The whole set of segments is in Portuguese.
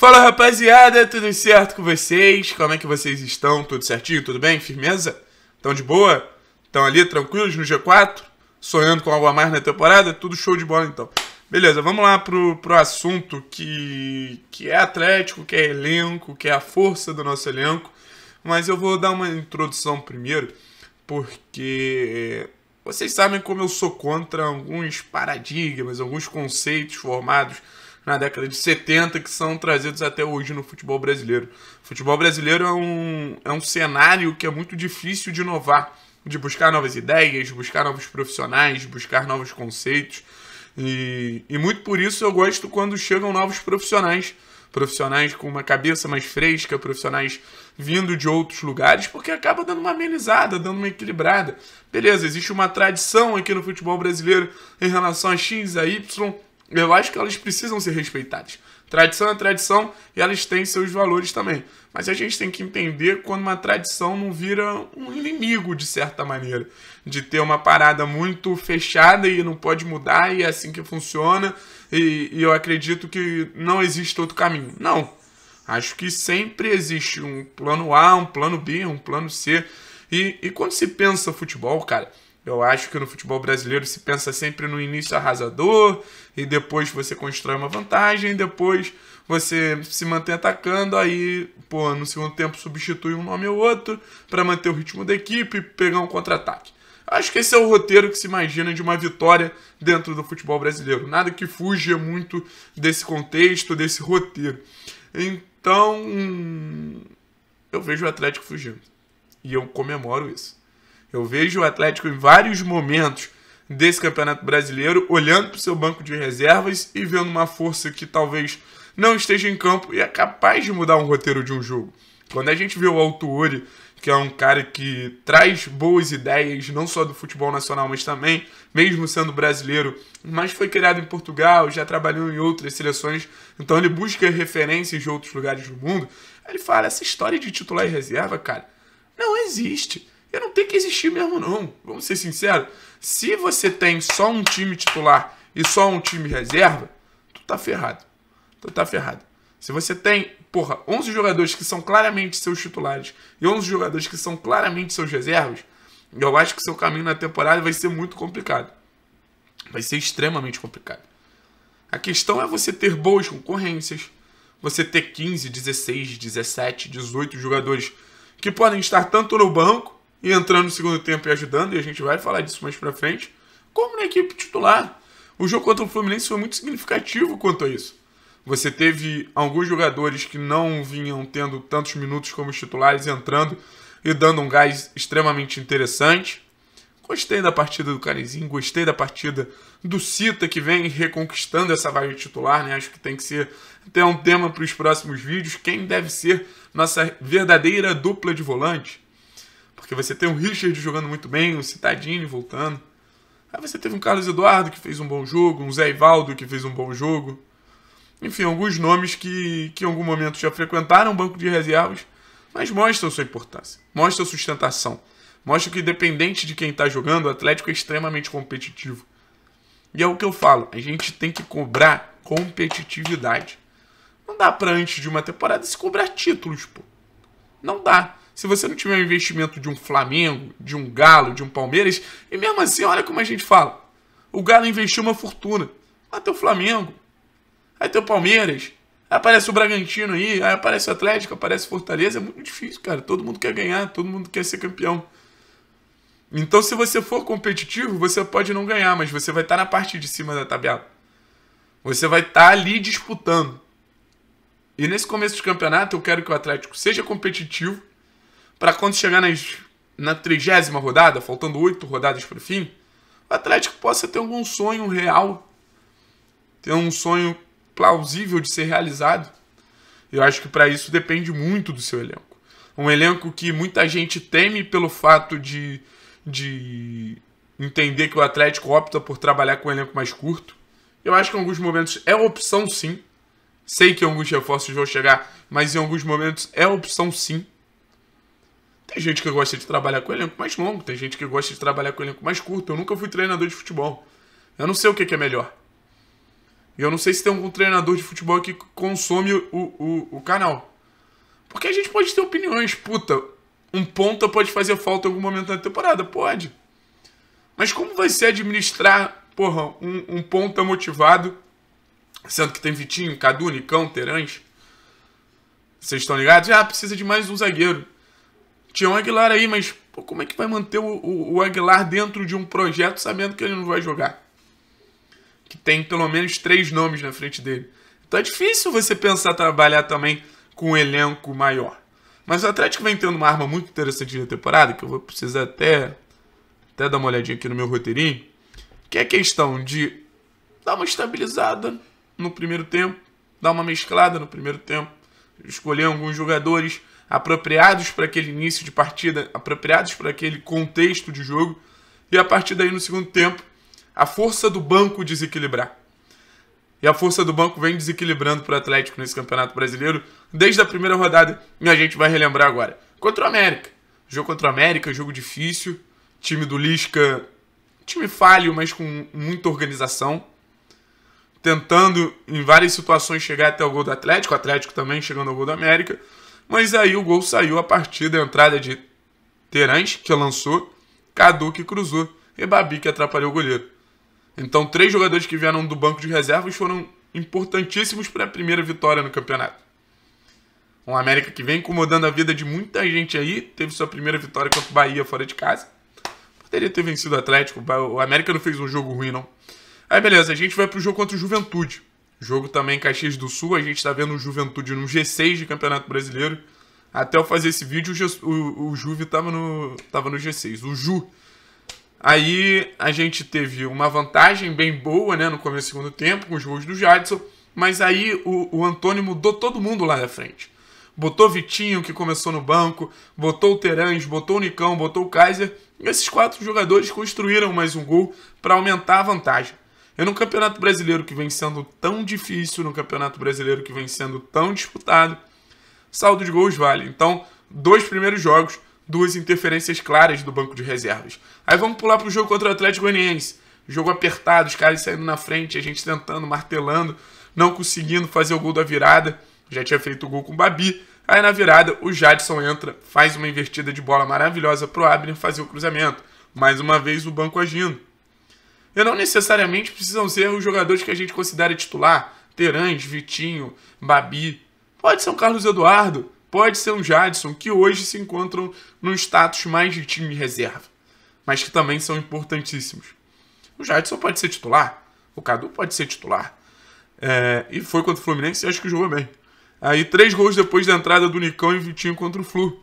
Fala rapaziada, tudo certo com vocês? Como é que vocês estão? Tudo certinho? Tudo bem? Firmeza? Estão de boa? Estão ali tranquilos no G4? Sonhando com algo a mais na temporada? Tudo show de bola então. Beleza, vamos lá pro, pro assunto que, que é Atlético, que é elenco, que é a força do nosso elenco. Mas eu vou dar uma introdução primeiro, porque é, vocês sabem como eu sou contra alguns paradigmas, alguns conceitos formados na década de 70 que são trazidos até hoje no futebol brasileiro. O futebol brasileiro é um, é um cenário que é muito difícil de inovar, de buscar novas ideias, buscar novos profissionais, buscar novos conceitos. E, e muito por isso eu gosto quando chegam novos profissionais profissionais com uma cabeça mais fresca, profissionais vindo de outros lugares, porque acaba dando uma amenizada, dando uma equilibrada. Beleza, existe uma tradição aqui no futebol brasileiro em relação a X, a Y, eu acho que elas precisam ser respeitadas. Tradição é tradição e elas têm seus valores também. Mas a gente tem que entender quando uma tradição não vira um inimigo, de certa maneira. De ter uma parada muito fechada e não pode mudar e é assim que funciona. E, e eu acredito que não existe outro caminho. Não. Acho que sempre existe um plano A, um plano B, um plano C. E, e quando se pensa futebol, cara, eu acho que no futebol brasileiro se pensa sempre no início arrasador e depois você constrói uma vantagem, depois você se mantém atacando, aí, pô, no segundo tempo substitui um nome ou outro para manter o ritmo da equipe e pegar um contra-ataque. Acho que esse é o roteiro que se imagina de uma vitória dentro do futebol brasileiro. Nada que fuja muito desse contexto, desse roteiro. Então, eu vejo o Atlético fugindo. E eu comemoro isso. Eu vejo o Atlético em vários momentos desse Campeonato Brasileiro olhando para o seu banco de reservas e vendo uma força que talvez não esteja em campo e é capaz de mudar um roteiro de um jogo. Quando a gente vê o Altuori, que é um cara que traz boas ideias, não só do futebol nacional, mas também, mesmo sendo brasileiro, mas foi criado em Portugal, já trabalhou em outras seleções, então ele busca referências de outros lugares do mundo. Ele fala: essa história de titular e reserva, cara, não existe eu não tem que existir mesmo, não. Vamos ser sinceros. Se você tem só um time titular e só um time reserva, tu tá ferrado. Tu tá ferrado. Se você tem, porra, 11 jogadores que são claramente seus titulares e 11 jogadores que são claramente seus reservas, eu acho que seu caminho na temporada vai ser muito complicado. Vai ser extremamente complicado. A questão é você ter boas concorrências, você ter 15, 16, 17, 18 jogadores que podem estar tanto no banco e entrando no segundo tempo e ajudando, e a gente vai falar disso mais pra frente, como na equipe titular. O jogo contra o Fluminense foi muito significativo quanto a isso. Você teve alguns jogadores que não vinham tendo tantos minutos como os titulares entrando e dando um gás extremamente interessante. Gostei da partida do Canizinho, gostei da partida do Cita, que vem reconquistando essa vaga titular, né? Acho que tem que ser até um tema para os próximos vídeos. Quem deve ser nossa verdadeira dupla de volante? Porque você tem um Richard jogando muito bem, um Citadini voltando. Aí você teve um Carlos Eduardo que fez um bom jogo, um Zé Ivaldo que fez um bom jogo. Enfim, alguns nomes que, que em algum momento já frequentaram o banco de reservas, mas mostram sua importância, mostram sustentação. Mostra que, independente de quem está jogando, o Atlético é extremamente competitivo. E é o que eu falo, a gente tem que cobrar competitividade. Não dá para antes de uma temporada se cobrar títulos, pô. Não dá. Se você não tiver um investimento de um Flamengo, de um Galo, de um Palmeiras, e mesmo assim, olha como a gente fala. O Galo investiu uma fortuna. Aí tem o Flamengo, aí tem o Palmeiras, aí aparece o Bragantino aí, aí aparece o Atlético, aparece Fortaleza. É muito difícil, cara. Todo mundo quer ganhar, todo mundo quer ser campeão. Então, se você for competitivo, você pode não ganhar, mas você vai estar na parte de cima da tabela. Você vai estar ali disputando. E nesse começo de campeonato, eu quero que o Atlético seja competitivo, para quando chegar nas, na trigésima rodada, faltando oito rodadas para o fim, o Atlético possa ter algum sonho real, ter um sonho plausível de ser realizado. Eu acho que para isso depende muito do seu elenco. Um elenco que muita gente teme pelo fato de, de entender que o Atlético opta por trabalhar com um elenco mais curto. Eu acho que em alguns momentos é opção sim. Sei que alguns reforços vão chegar, mas em alguns momentos é opção sim. Tem gente que gosta de trabalhar com elenco mais longo, tem gente que gosta de trabalhar com elenco mais curto. Eu nunca fui treinador de futebol. Eu não sei o que, é melhor. E eu não sei se tem algum treinador de futebol que consome o, o, o canal. Porque a gente pode ter opiniões, puta. Um ponta pode fazer falta em algum momento da temporada? Pode. Mas como vai ser administrar, porra, um, um ponta motivado, sendo que tem Vitinho, Cadu, Nicão, Terãs? Vocês estão ligados? Ah, precisa de mais um zagueiro. Tinha um Aguilar aí, mas pô, como é que vai manter o, o, o Aguilar dentro de um projeto sabendo que ele não vai jogar? Que tem pelo menos três nomes na frente dele. Então é difícil você pensar trabalhar também com um elenco maior. Mas o Atlético vem tendo uma arma muito interessante na temporada, que eu vou precisar até, até dar uma olhadinha aqui no meu roteirinho, que é a questão de dar uma estabilizada no primeiro tempo, dar uma mesclada no primeiro tempo, escolher alguns jogadores apropriados para aquele início de partida, apropriados para aquele contexto de jogo, e a partir daí no segundo tempo, a força do banco desequilibrar. E a força do banco vem desequilibrando para o Atlético nesse Campeonato Brasileiro desde a primeira rodada, e a gente vai relembrar agora. Contra o América. Jogo contra o América, jogo difícil, time do Lisca, time falho, mas com muita organização, tentando em várias situações chegar até o gol do Atlético, o Atlético também chegando ao gol do América. Mas aí o gol saiu a partir da entrada de Terãs, que lançou, Cadu, que cruzou, e Babi, que atrapalhou o goleiro. Então, três jogadores que vieram do banco de reservas foram importantíssimos para a primeira vitória no campeonato. Um América que vem incomodando a vida de muita gente aí, teve sua primeira vitória contra o Bahia fora de casa. Poderia ter vencido o Atlético, o América não fez um jogo ruim, não. Aí beleza, a gente vai pro jogo contra o Juventude. Jogo também em Caxias do Sul, a gente está vendo o Juventude no G6 de Campeonato Brasileiro. Até eu fazer esse vídeo, o, G, o, o Juve estava no, tava no G6, o Ju. Aí a gente teve uma vantagem bem boa né, no começo do segundo tempo, com os gols do Jadson, mas aí o, o Antônio mudou todo mundo lá na frente. Botou Vitinho, que começou no banco, botou o Terãs, botou o Nicão, botou o Kaiser. E esses quatro jogadores construíram mais um gol para aumentar a vantagem. E é num Campeonato Brasileiro que vem sendo tão difícil, num Campeonato Brasileiro que vem sendo tão disputado, saldo de gols vale. Então, dois primeiros jogos, duas interferências claras do banco de reservas. Aí vamos pular para o jogo contra o Atlético Goianiense. Jogo apertado, os caras saindo na frente, a gente tentando, martelando, não conseguindo fazer o gol da virada. Já tinha feito o gol com o Babi. Aí na virada, o Jadson entra, faz uma invertida de bola maravilhosa para o Abner fazer o cruzamento. Mais uma vez o banco agindo. E não necessariamente precisam ser os jogadores que a gente considera titular. Terãs, Vitinho, Babi. Pode ser um Carlos Eduardo, pode ser um Jadson, que hoje se encontram num status mais de time reserva, mas que também são importantíssimos. O Jadson pode ser titular, o Cadu pode ser titular. É, e foi contra o Fluminense e acho que jogou bem. Aí três gols depois da entrada do Nicão e Vitinho contra o Flu.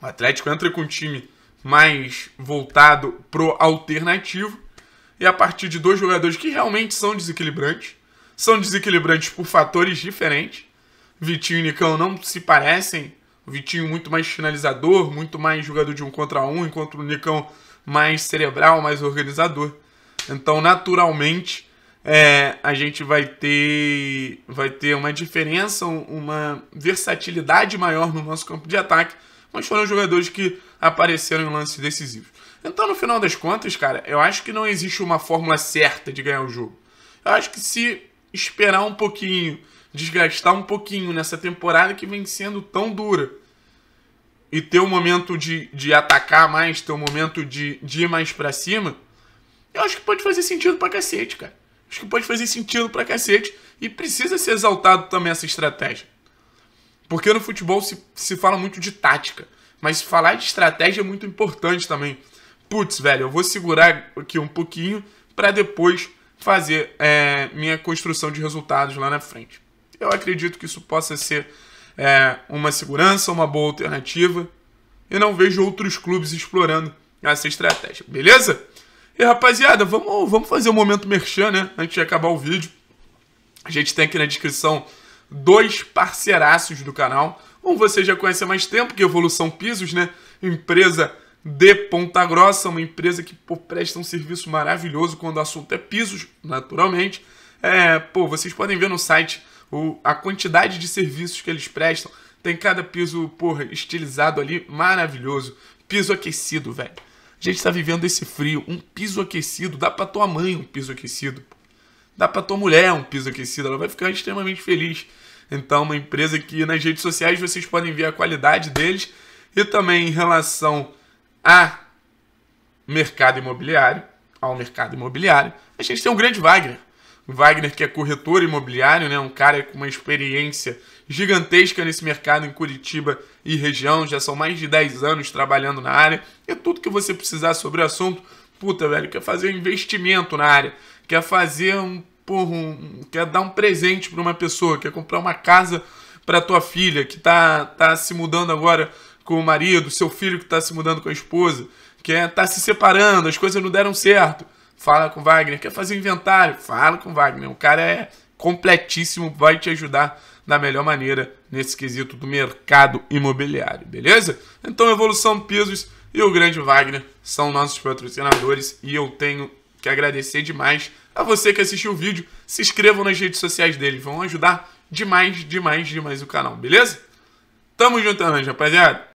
O Atlético entra com um time mais voltado pro alternativo e a partir de dois jogadores que realmente são desequilibrantes. São desequilibrantes por fatores diferentes. Vitinho e Nicão não se parecem. O Vitinho muito mais finalizador, muito mais jogador de um contra um, enquanto o Nicão mais cerebral, mais organizador. Então, naturalmente, é, a gente vai ter, vai ter uma diferença, uma versatilidade maior no nosso campo de ataque, mas foram jogadores que apareceram em lances decisivos. Então, no final das contas, cara, eu acho que não existe uma fórmula certa de ganhar o jogo. Eu acho que se esperar um pouquinho, desgastar um pouquinho nessa temporada que vem sendo tão dura, e ter um momento de, de atacar mais, ter um momento de, de ir mais para cima, eu acho que pode fazer sentido pra cacete, cara. Acho que pode fazer sentido pra cacete e precisa ser exaltado também essa estratégia. Porque no futebol se, se fala muito de tática, mas falar de estratégia é muito importante também putz, velho, eu vou segurar aqui um pouquinho para depois fazer é, minha construção de resultados lá na frente. Eu acredito que isso possa ser é, uma segurança, uma boa alternativa. Eu não vejo outros clubes explorando essa estratégia, beleza? E rapaziada, vamos, vamos fazer um momento merchan, né? Antes de acabar o vídeo. A gente tem aqui na descrição dois parceiraços do canal. Um você já conhece há mais tempo, que é Evolução Pisos, né? Empresa de Ponta Grossa, uma empresa que pô, presta um serviço maravilhoso quando o assunto é pisos, naturalmente. É, pô, vocês podem ver no site o, a quantidade de serviços que eles prestam. Tem cada piso, porra, estilizado ali, maravilhoso. Piso aquecido, velho. A gente está vivendo esse frio. Um piso aquecido, dá para tua mãe um piso aquecido. Dá para tua mulher um piso aquecido, ela vai ficar extremamente feliz. Então, uma empresa que nas redes sociais vocês podem ver a qualidade deles. E também em relação a mercado imobiliário, ao mercado imobiliário, a gente tem um grande Wagner. Wagner, que é corretor imobiliário, né? um cara com uma experiência gigantesca nesse mercado em Curitiba e região, já são mais de 10 anos trabalhando na área. É tudo que você precisar sobre o assunto. Puta, velho, quer fazer um investimento na área, quer fazer um, por um quer dar um presente para uma pessoa, quer comprar uma casa para tua filha que tá tá se mudando agora com o marido, seu filho que está se mudando com a esposa, quer está é, se separando, as coisas não deram certo. Fala com Wagner, quer fazer inventário? Fala com Wagner. O cara é completíssimo, vai te ajudar da melhor maneira nesse quesito do mercado imobiliário, beleza? Então, Evolução Pisos e o Grande Wagner são nossos patrocinadores e eu tenho que agradecer demais a você que assistiu o vídeo. Se inscrevam nas redes sociais dele, vão ajudar demais, demais, demais o canal, beleza? Tamo juntando, rapaziada.